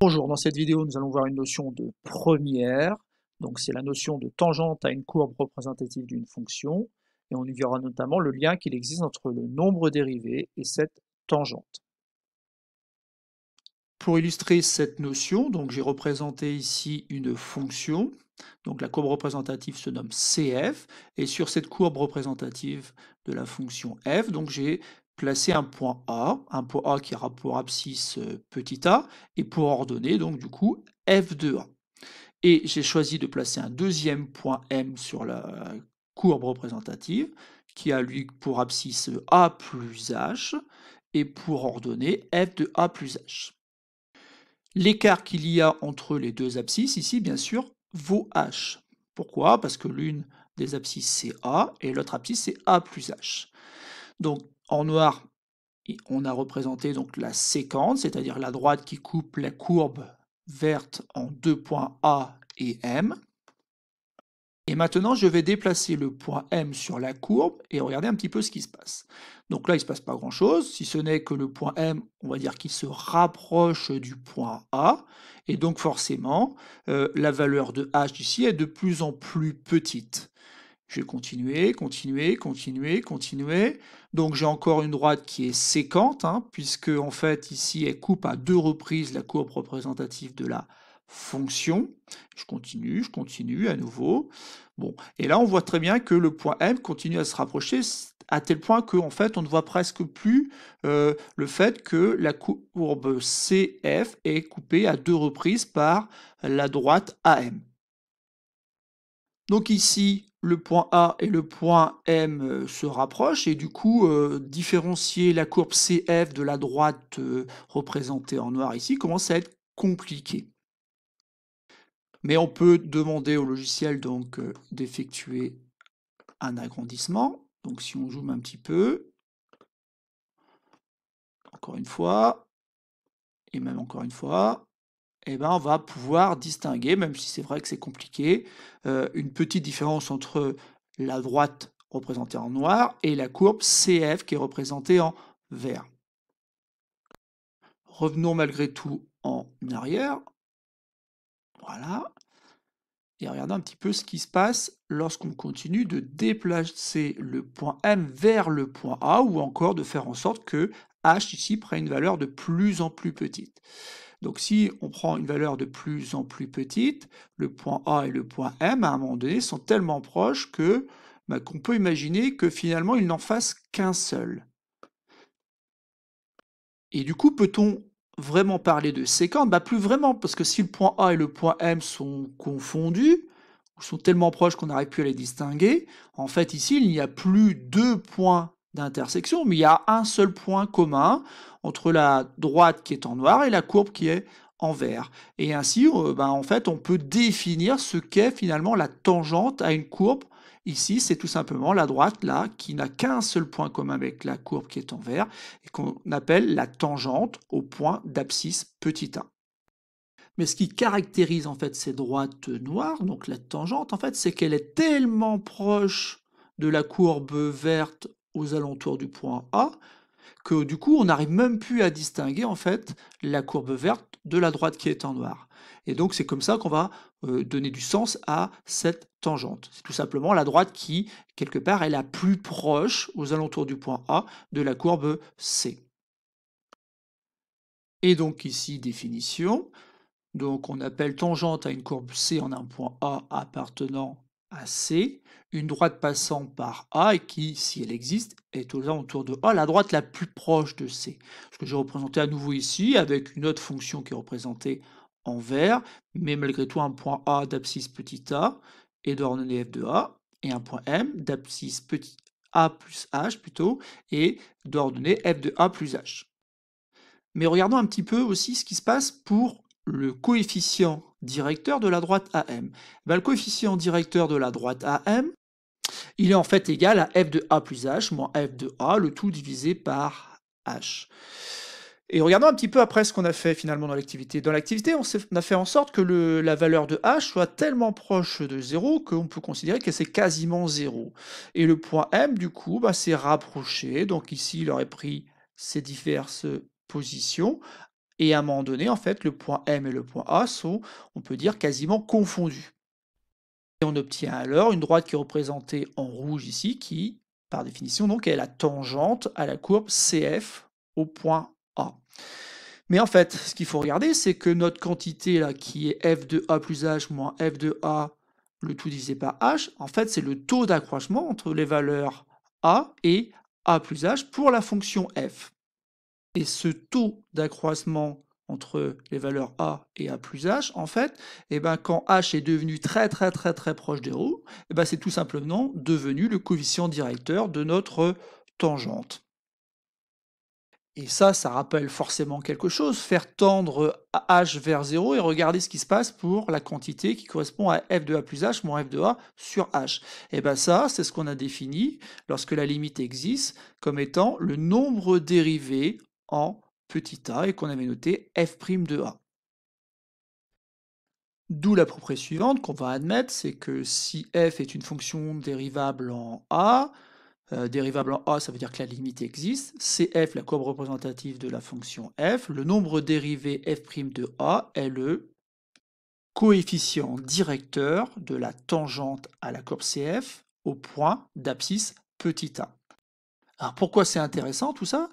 Bonjour, dans cette vidéo, nous allons voir une notion de première. Donc c'est la notion de tangente à une courbe représentative d'une fonction. Et on y verra notamment le lien qu'il existe entre le nombre dérivé et cette tangente. Pour illustrer cette notion, donc j'ai représenté ici une fonction. Donc la courbe représentative se nomme CF. Et sur cette courbe représentative de la fonction f, donc j'ai placer un point A, un point A qui aura pour abscisse euh, petit a, et pour ordonner donc du coup f de A. Et j'ai choisi de placer un deuxième point M sur la courbe représentative, qui a lui pour abscisse euh, A plus H, et pour ordonner f de A plus H. L'écart qu'il y a entre les deux abscisses, ici bien sûr, vaut H. Pourquoi Parce que l'une des abscisses c'est A, et l'autre abscisse c'est A plus H. Donc en noir, on a représenté donc la séquence, c'est-à-dire la droite qui coupe la courbe verte en deux points A et M. Et maintenant, je vais déplacer le point M sur la courbe et regarder un petit peu ce qui se passe. Donc là, il ne se passe pas grand-chose, si ce n'est que le point M, on va dire qu'il se rapproche du point A, et donc forcément, euh, la valeur de H ici est de plus en plus petite. Je vais continuer, continuer, continuer, continuer. Donc j'ai encore une droite qui est séquente, hein, puisque en fait ici elle coupe à deux reprises la courbe représentative de la fonction. Je continue, je continue à nouveau. Bon, et là on voit très bien que le point M continue à se rapprocher à tel point qu'en fait on ne voit presque plus euh, le fait que la courbe CF est coupée à deux reprises par la droite AM. Donc ici, le point A et le point M euh, se rapprochent et du coup euh, différencier la courbe CF de la droite euh, représentée en noir ici commence à être compliqué. Mais on peut demander au logiciel donc d'effectuer un agrandissement. Donc si on zoome un petit peu, encore une fois, et même encore une fois, eh ben, on va pouvoir distinguer, même si c'est vrai que c'est compliqué, euh, une petite différence entre la droite représentée en noir et la courbe CF qui est représentée en vert. Revenons malgré tout en arrière. Voilà. Et regardons un petit peu ce qui se passe lorsqu'on continue de déplacer le point M vers le point A ou encore de faire en sorte que H ici prenne une valeur de plus en plus petite. Donc si on prend une valeur de plus en plus petite, le point A et le point M, à un moment donné, sont tellement proches que bah, qu'on peut imaginer que finalement, ils n'en fassent qu'un seul. Et du coup, peut-on vraiment parler de séquence bah, Plus vraiment, parce que si le point A et le point M sont confondus, ou sont tellement proches qu'on n'aurait pu les distinguer, en fait, ici, il n'y a plus deux points d'intersection, mais il y a un seul point commun entre la droite qui est en noir et la courbe qui est en vert. Et ainsi, euh, ben, en fait, on peut définir ce qu'est finalement la tangente à une courbe. Ici, c'est tout simplement la droite là qui n'a qu'un seul point commun avec la courbe qui est en vert et qu'on appelle la tangente au point d'abscisse petit a. Mais ce qui caractérise en fait ces droites noires, donc la tangente en fait, c'est qu'elle est tellement proche de la courbe verte aux alentours du point A, que du coup on n'arrive même plus à distinguer en fait la courbe verte de la droite qui est en noir. Et donc c'est comme ça qu'on va euh, donner du sens à cette tangente. C'est tout simplement la droite qui, quelque part, est la plus proche aux alentours du point A de la courbe C. Et donc ici, définition. Donc on appelle tangente à une courbe C en un point A appartenant à C, une droite passant par A et qui, si elle existe, est aux autour de A, la droite la plus proche de C. Ce que j'ai représenté à nouveau ici avec une autre fonction qui est représentée en vert, mais malgré tout un point A d'abscisse petit a et d'ordonnée f de A, et un point M d'abscisse petit a plus h plutôt, et d'ordonnée f de a plus h. Mais regardons un petit peu aussi ce qui se passe pour le coefficient directeur de la droite AM. M. Ben, le coefficient directeur de la droite AM, il est en fait égal à f de a plus h moins f de a, le tout divisé par h. Et regardons un petit peu après ce qu'on a fait finalement dans l'activité. Dans l'activité, on, a fait en sorte que la valeur de h soit tellement proche de 0 qu'on peut considérer que c'est quasiment 0. Et le point m, du coup, bah, s'est rapproché. Donc ici, il aurait pris ses diverses positions et à un moment donné, en fait, le point M et le point A sont, on peut dire, quasiment confondus. Et on obtient alors une droite qui est représentée en rouge ici, qui, par définition, donc, est la tangente à la courbe CF au point A. Mais en fait, ce qu'il faut regarder, c'est que notre quantité là, qui est f de a plus h moins f de a, le tout divisé par h, en fait, c'est le taux d'accroissement entre les valeurs a et a plus h pour la fonction f. Et ce taux d'accroissement entre les valeurs A et A plus H, en fait, eh ben, quand H est devenu très très très très proche de roues, eh ben, c'est tout simplement devenu le coefficient directeur de notre tangente. Et ça, ça rappelle forcément quelque chose, faire tendre H vers 0 et regarder ce qui se passe pour la quantité qui correspond à f de A plus H moins f de A sur H. Et eh bien ça, c'est ce qu'on a défini lorsque la limite existe comme étant le nombre dérivé en petit a et qu'on avait noté f' de a. D'où la propriété suivante qu'on va admettre, c'est que si f est une fonction dérivable en a, euh, dérivable en a, ça veut dire que la limite existe, Cf la courbe représentative de la fonction f, le nombre dérivé f' de a est le coefficient directeur de la tangente à la courbe cf au point d'abscisse petit a. Alors pourquoi c'est intéressant tout ça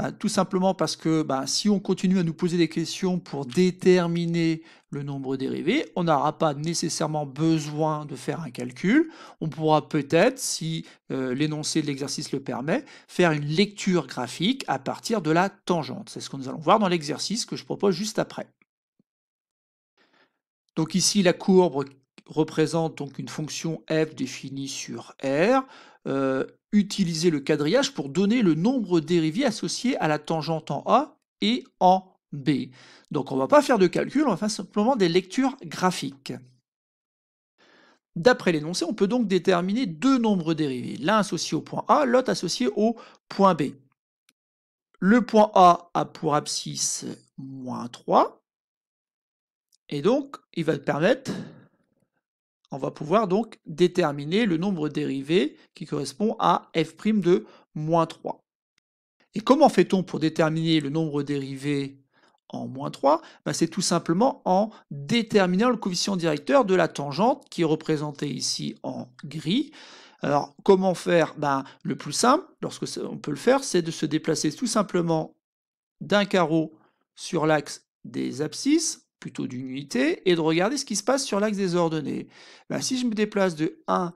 bah, tout simplement parce que bah, si on continue à nous poser des questions pour déterminer le nombre dérivé, on n'aura pas nécessairement besoin de faire un calcul. On pourra peut-être, si euh, l'énoncé de l'exercice le permet, faire une lecture graphique à partir de la tangente. C'est ce que nous allons voir dans l'exercice que je propose juste après. Donc ici, la courbe représente donc une fonction f définie sur R. Euh, utiliser le quadrillage pour donner le nombre dérivé associé à la tangente en A et en B. Donc on ne va pas faire de calcul, on va faire simplement des lectures graphiques. D'après l'énoncé, on peut donc déterminer deux nombres dérivés, l'un associé au point A, l'autre associé au point B. Le point A a pour abscisse moins 3, et donc il va permettre on va pouvoir donc déterminer le nombre dérivé qui correspond à f' de moins 3. Et comment fait-on pour déterminer le nombre dérivé en moins 3 ben, C'est tout simplement en déterminant le coefficient directeur de la tangente qui est représentée ici en gris. Alors comment faire ben, Le plus simple, lorsque on peut le faire, c'est de se déplacer tout simplement d'un carreau sur l'axe des abscisses plutôt d'une unité, et de regarder ce qui se passe sur l'axe des ordonnées. Bah, si je me déplace de 1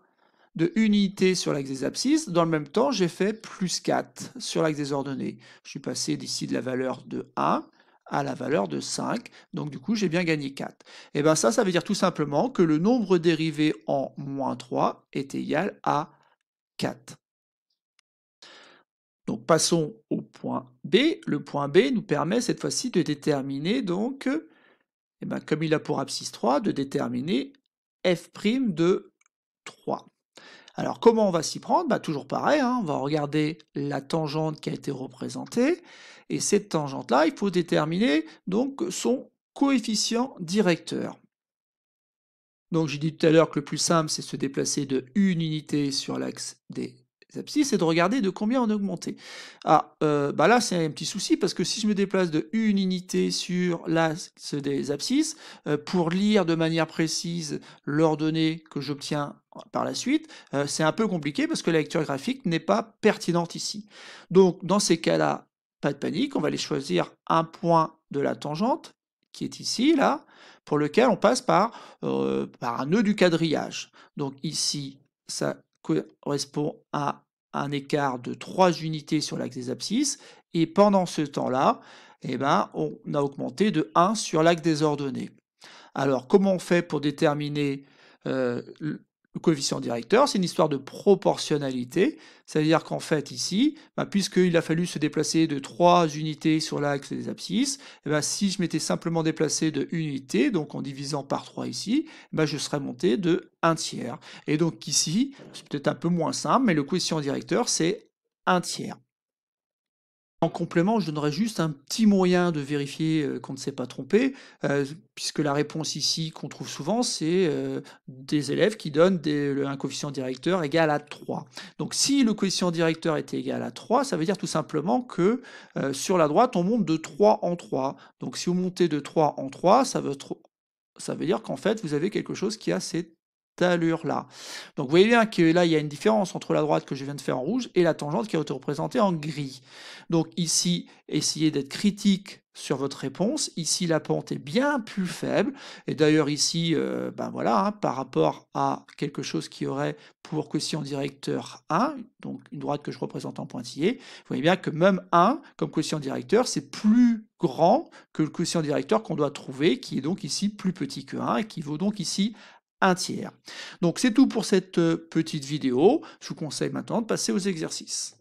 de unité sur l'axe des abscisses, dans le même temps, j'ai fait plus 4 sur l'axe des ordonnées. Je suis passé d'ici de la valeur de 1 à la valeur de 5, donc du coup j'ai bien gagné 4. Et bien ça, ça veut dire tout simplement que le nombre dérivé en moins 3 est égal à 4. Donc passons au point B. Le point B nous permet cette fois-ci de déterminer donc eh ben, comme il a pour abscisse 3, de déterminer f' de 3. Alors comment on va s'y prendre bah, Toujours pareil, hein, on va regarder la tangente qui a été représentée, et cette tangente-là, il faut déterminer donc son coefficient directeur. Donc j'ai dit tout à l'heure que le plus simple, c'est se déplacer de une unité sur l'axe des abscisses et de regarder de combien on a augmenté. Ah, euh, bah là, c'est un petit souci parce que si je me déplace de une unité sur l'axe des abscisses, euh, pour lire de manière précise l'ordonnée que j'obtiens par la suite, euh, c'est un peu compliqué parce que la lecture graphique n'est pas pertinente ici. Donc, dans ces cas-là, pas de panique, on va aller choisir un point de la tangente qui est ici, là, pour lequel on passe par, par un nœud du quadrillage. Donc ici, ça correspond à un écart de 3 unités sur l'axe des abscisses, et pendant ce temps-là, eh ben, on a augmenté de 1 sur l'axe des ordonnées. Alors, comment on fait pour déterminer euh, le coefficient directeur, c'est une histoire de proportionnalité, c'est-à-dire qu'en fait ici, bah, puisqu'il a fallu se déplacer de 3 unités sur l'axe des abscisses, eh ben, si je m'étais simplement déplacé de 1 unité, donc en divisant par 3 ici, eh ben, je serais monté de 1 tiers. Et donc ici, c'est peut-être un peu moins simple, mais le coefficient directeur, c'est 1 tiers. En complément, je donnerai juste un petit moyen de vérifier euh, qu'on ne s'est pas trompé, euh, puisque la réponse ici qu'on trouve souvent, c'est euh, des élèves qui donnent des, un coefficient directeur égal à 3. Donc si le coefficient directeur était égal à 3, ça veut dire tout simplement que sur la droite, on monte de 3 en 3. Donc si vous montez de 3 en 3, ça veut, ça veut dire qu'en fait, vous avez quelque chose qui a assez allure-là. Donc vous voyez bien que là, il y a une différence entre la droite que je viens de faire en rouge et la tangente qui est représentée en gris. Donc ici, essayez d'être critique sur votre réponse. Ici, la pente est bien plus faible. Et d'ailleurs ici, euh, ben voilà, hein, par rapport à quelque chose qui aurait pour quotient directeur 1, donc une droite que je représente en pointillé, vous voyez bien que même 1, comme quotient directeur, c'est plus grand que le quotient directeur qu'on doit trouver, qui est donc ici plus petit que 1, et qui vaut donc ici un tiers. Donc c'est tout pour cette euh, petite vidéo. Je vous conseille maintenant de passer aux exercices.